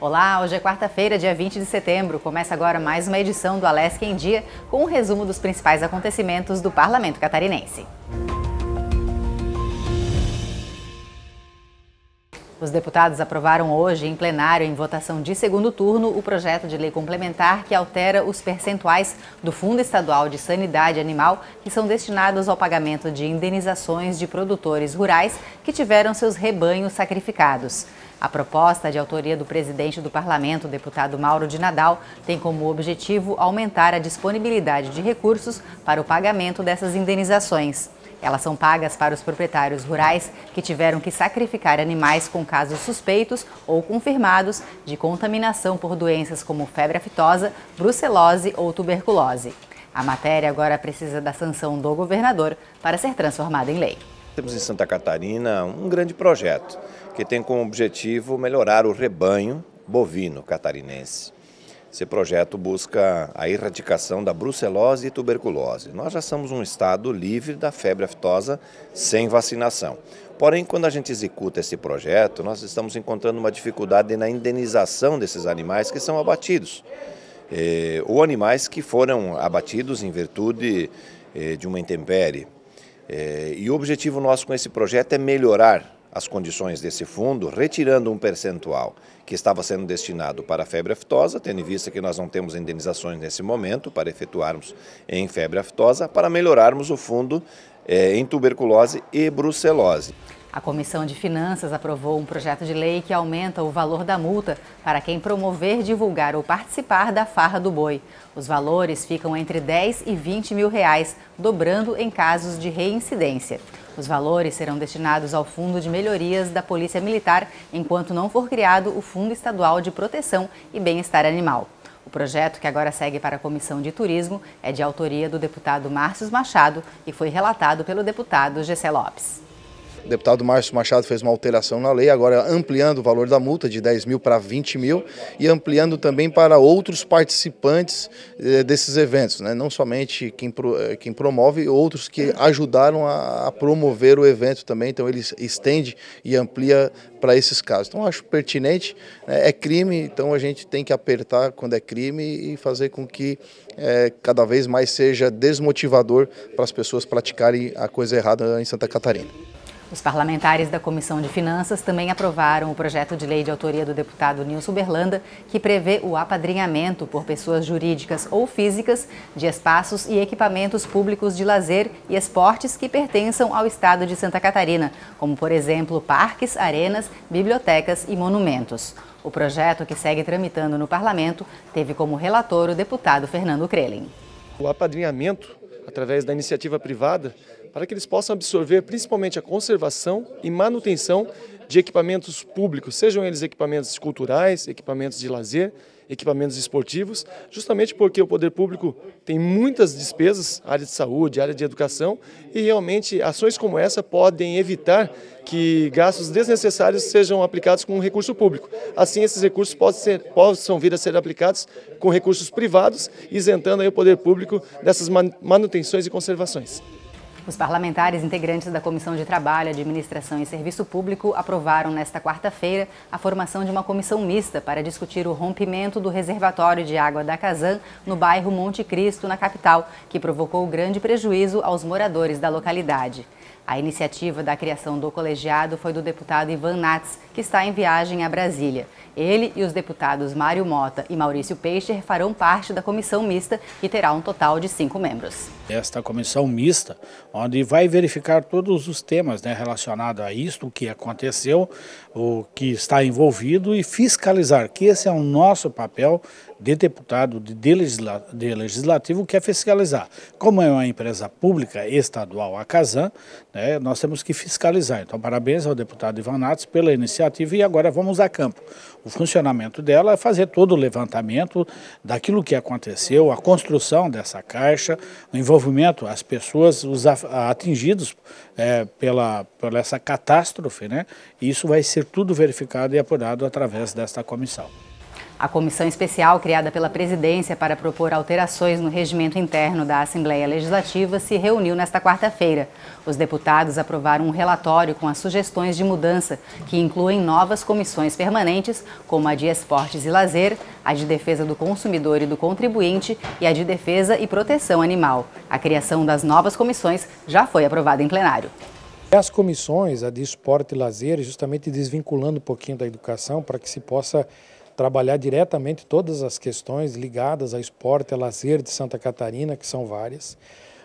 Olá, hoje é quarta-feira, dia 20 de setembro. Começa agora mais uma edição do Alesc em Dia, com um resumo dos principais acontecimentos do Parlamento Catarinense. Os deputados aprovaram hoje, em plenário, em votação de segundo turno, o projeto de lei complementar que altera os percentuais do Fundo Estadual de Sanidade Animal que são destinados ao pagamento de indenizações de produtores rurais que tiveram seus rebanhos sacrificados. A proposta, de autoria do presidente do parlamento, deputado Mauro de Nadal, tem como objetivo aumentar a disponibilidade de recursos para o pagamento dessas indenizações. Elas são pagas para os proprietários rurais que tiveram que sacrificar animais com casos suspeitos ou confirmados de contaminação por doenças como febre aftosa, brucelose ou tuberculose. A matéria agora precisa da sanção do governador para ser transformada em lei. Temos em Santa Catarina um grande projeto que tem como objetivo melhorar o rebanho bovino catarinense. Esse projeto busca a erradicação da brucelose e tuberculose. Nós já somos um estado livre da febre aftosa sem vacinação. Porém, quando a gente executa esse projeto, nós estamos encontrando uma dificuldade na indenização desses animais que são abatidos. Eh, ou animais que foram abatidos em virtude eh, de uma intempérie. Eh, e o objetivo nosso com esse projeto é melhorar as condições desse fundo, retirando um percentual que estava sendo destinado para a febre aftosa, tendo em vista que nós não temos indenizações nesse momento para efetuarmos em febre aftosa, para melhorarmos o fundo eh, em tuberculose e brucelose. A Comissão de Finanças aprovou um projeto de lei que aumenta o valor da multa para quem promover, divulgar ou participar da farra do boi. Os valores ficam entre 10 e 20 mil reais, dobrando em casos de reincidência. Os valores serão destinados ao Fundo de Melhorias da Polícia Militar, enquanto não for criado o Fundo Estadual de Proteção e Bem-Estar Animal. O projeto, que agora segue para a Comissão de Turismo, é de autoria do deputado Márcio Machado e foi relatado pelo deputado Gessé Lopes. O deputado Márcio Machado fez uma alteração na lei, agora ampliando o valor da multa de 10 mil para 20 mil e ampliando também para outros participantes eh, desses eventos, né? não somente quem, eh, quem promove, outros que ajudaram a promover o evento também, então ele estende e amplia para esses casos. Então acho pertinente, né? é crime, então a gente tem que apertar quando é crime e fazer com que é, cada vez mais seja desmotivador para as pessoas praticarem a coisa errada em Santa Catarina. Os parlamentares da Comissão de Finanças também aprovaram o projeto de lei de autoria do deputado Nilson Berlanda, que prevê o apadrinhamento por pessoas jurídicas ou físicas de espaços e equipamentos públicos de lazer e esportes que pertençam ao estado de Santa Catarina, como, por exemplo, parques, arenas, bibliotecas e monumentos. O projeto, que segue tramitando no parlamento, teve como relator o deputado Fernando Krelin. O apadrinhamento, através da iniciativa privada, para que eles possam absorver principalmente a conservação e manutenção de equipamentos públicos, sejam eles equipamentos culturais, equipamentos de lazer, equipamentos esportivos, justamente porque o poder público tem muitas despesas, área de saúde, área de educação, e realmente ações como essa podem evitar que gastos desnecessários sejam aplicados com recurso público. Assim, esses recursos podem ser, possam vir a ser aplicados com recursos privados, isentando o poder público dessas manutenções e conservações. Os parlamentares integrantes da Comissão de Trabalho, Administração e Serviço Público aprovaram nesta quarta-feira a formação de uma comissão mista para discutir o rompimento do reservatório de água da Casan no bairro Monte Cristo, na capital, que provocou grande prejuízo aos moradores da localidade. A iniciativa da criação do colegiado foi do deputado Ivan Nats, que está em viagem a Brasília. Ele e os deputados Mário Mota e Maurício Peixer farão parte da comissão mista, que terá um total de cinco membros. Esta comissão mista, onde vai verificar todos os temas né, relacionados a isto, o que aconteceu, o que está envolvido e fiscalizar, que esse é o nosso papel de deputado, de, legisla, de legislativo, quer fiscalizar. Como é uma empresa pública estadual, a Casan, né, nós temos que fiscalizar. Então, parabéns ao deputado Ivan Natos pela iniciativa e agora vamos a campo. O funcionamento dela é fazer todo o levantamento daquilo que aconteceu, a construção dessa caixa, o envolvimento, as pessoas os atingidos é, pela, pela essa catástrofe. Né? E isso vai ser tudo verificado e apurado através desta comissão. A comissão especial criada pela presidência para propor alterações no regimento interno da Assembleia Legislativa se reuniu nesta quarta-feira. Os deputados aprovaram um relatório com as sugestões de mudança, que incluem novas comissões permanentes, como a de Esportes e Lazer, a de Defesa do Consumidor e do Contribuinte e a de Defesa e Proteção Animal. A criação das novas comissões já foi aprovada em plenário. As comissões, a de esporte e lazer, justamente desvinculando um pouquinho da educação para que se possa trabalhar diretamente todas as questões ligadas a esporte, a lazer de Santa Catarina, que são várias.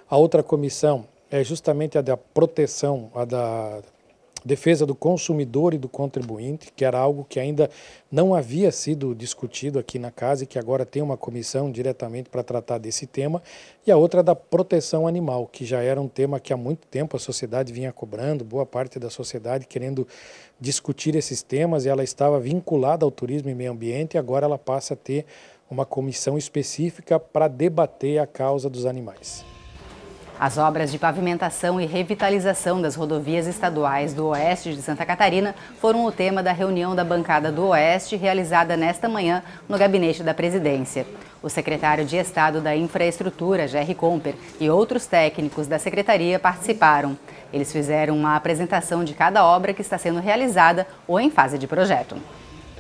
A outra comissão é justamente a da proteção, a da defesa do consumidor e do contribuinte, que era algo que ainda não havia sido discutido aqui na casa e que agora tem uma comissão diretamente para tratar desse tema, e a outra da proteção animal, que já era um tema que há muito tempo a sociedade vinha cobrando, boa parte da sociedade querendo discutir esses temas, e ela estava vinculada ao turismo e meio ambiente, e agora ela passa a ter uma comissão específica para debater a causa dos animais. As obras de pavimentação e revitalização das rodovias estaduais do Oeste de Santa Catarina foram o tema da reunião da bancada do Oeste realizada nesta manhã no gabinete da presidência. O secretário de Estado da Infraestrutura, Jerry Comper, e outros técnicos da secretaria participaram. Eles fizeram uma apresentação de cada obra que está sendo realizada ou em fase de projeto.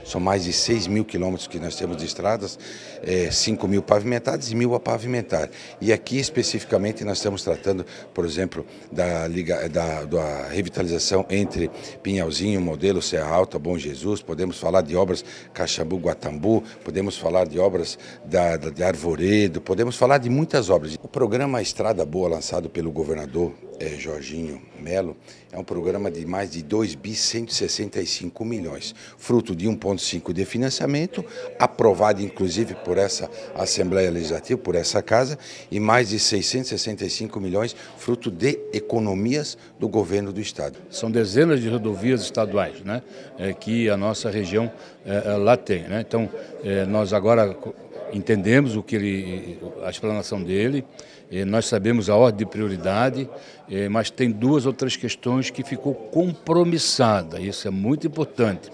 São mais de 6 mil quilômetros que nós temos de estradas, é, 5 mil pavimentadas e mil a pavimentar. E aqui especificamente nós estamos tratando, por exemplo, da, liga, da, da revitalização entre Pinhalzinho, Modelo, Serra Alta, Bom Jesus, podemos falar de obras Caxambu, Guatambu, podemos falar de obras da, da, de Arvoredo, podemos falar de muitas obras. O programa Estrada Boa, lançado pelo governador é, Jorginho Melo, é um programa de mais de 2 bi milhões, fruto de 1,5 de financiamento, aprovado inclusive por essa Assembleia Legislativa, por essa Casa, e mais de 665 milhões, fruto de economias do governo do Estado. São dezenas de rodovias estaduais né, é, que a nossa região é, é, lá tem. Né? Então, é, nós agora entendemos o que ele, a explanação dele, eh, nós sabemos a ordem de prioridade, eh, mas tem duas ou três questões que ficou compromissada, isso é muito importante.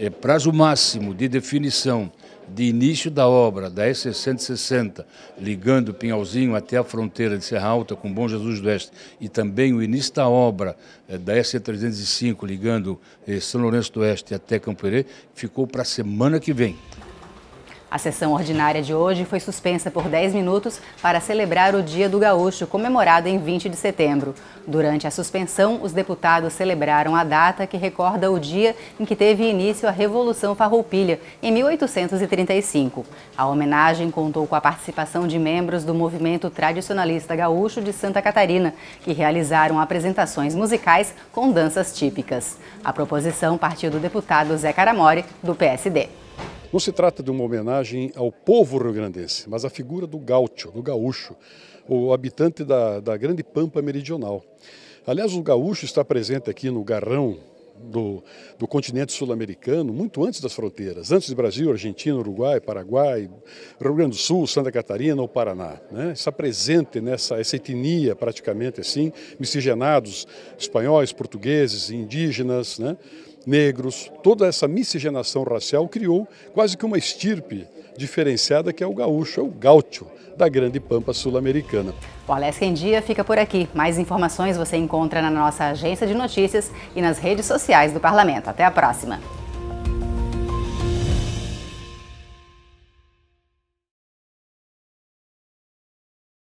É, prazo máximo de definição de início da obra da s 660 ligando Pinhalzinho até a fronteira de Serra Alta com Bom Jesus do Oeste, e também o início da obra eh, da S305, ligando São Lourenço do Oeste até Campo Herê, ficou para a semana que vem. A sessão ordinária de hoje foi suspensa por 10 minutos para celebrar o Dia do Gaúcho, comemorado em 20 de setembro. Durante a suspensão, os deputados celebraram a data que recorda o dia em que teve início a Revolução Farroupilha, em 1835. A homenagem contou com a participação de membros do movimento tradicionalista gaúcho de Santa Catarina, que realizaram apresentações musicais com danças típicas. A proposição partiu do deputado Zé Caramori, do PSD. Não se trata de uma homenagem ao povo rio-grandense, mas à figura do gaúcho, do gaúcho, o habitante da, da grande pampa meridional. Aliás, o gaúcho está presente aqui no garrão do, do, continente sul-americano, muito antes das fronteiras, antes do Brasil, Argentina, Uruguai, Paraguai, Rio Grande do Sul, Santa Catarina ou Paraná. Né? Está presente nessa essa etnia, praticamente assim, miscigenados, espanhóis, portugueses, indígenas, né? negros, toda essa miscigenação racial criou quase que uma estirpe diferenciada que é o gaúcho, é o gaúcho da grande pampa sul-americana. O Alesca em Dia fica por aqui. Mais informações você encontra na nossa agência de notícias e nas redes sociais do Parlamento. Até a próxima!